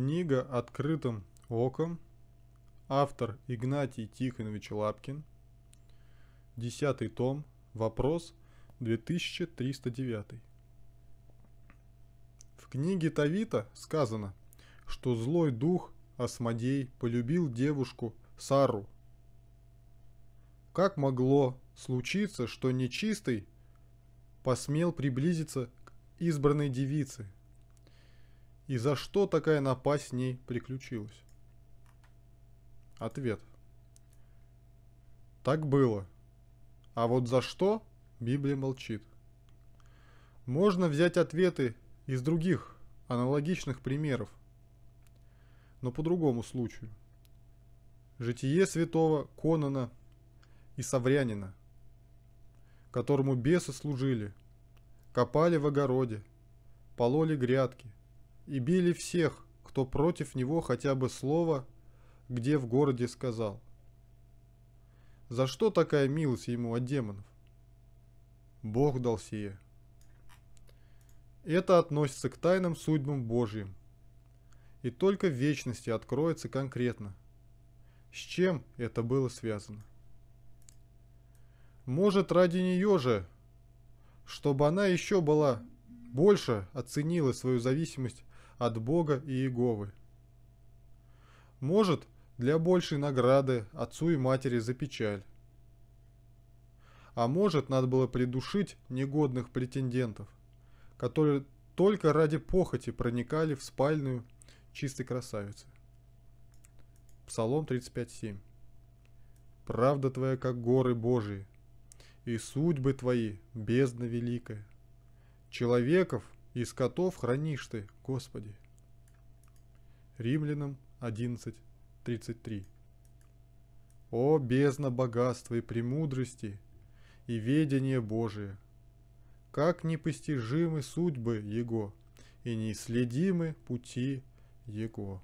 Книга «Открытым оком». Автор Игнатий Тихонович Лапкин. Десятый том. Вопрос 2309. В книге Тавита сказано, что злой дух Асмодей полюбил девушку Сару. Как могло случиться, что нечистый посмел приблизиться к избранной девице – и за что такая напасть с ней приключилась? Ответ. Так было. А вот за что Библия молчит. Можно взять ответы из других аналогичных примеров, но по другому случаю. Житие святого Конона и Саврянина, которому бесы служили, копали в огороде, пололи грядки, и били всех, кто против него хотя бы слово, где в городе сказал. За что такая милость ему от демонов? Бог дал сие. Это относится к тайным судьбам Божьим. И только в вечности откроется конкретно, с чем это было связано. Может, ради нее же, чтобы она еще была больше оценила свою зависимость от Бога и Иеговы. Может, для большей награды отцу и матери за печаль. А может, надо было придушить негодных претендентов, которые только ради похоти проникали в спальную чистой красавицы. Псалом 35.7 «Правда твоя, как горы Божии, и судьбы твои, бездна великая. Человеков – и скотов хранишь ты, Господи. Римлянам 11.33 О, бездна богатства и премудрости, и ведение Божие! Как непостижимы судьбы Его, и неисследимы пути Его!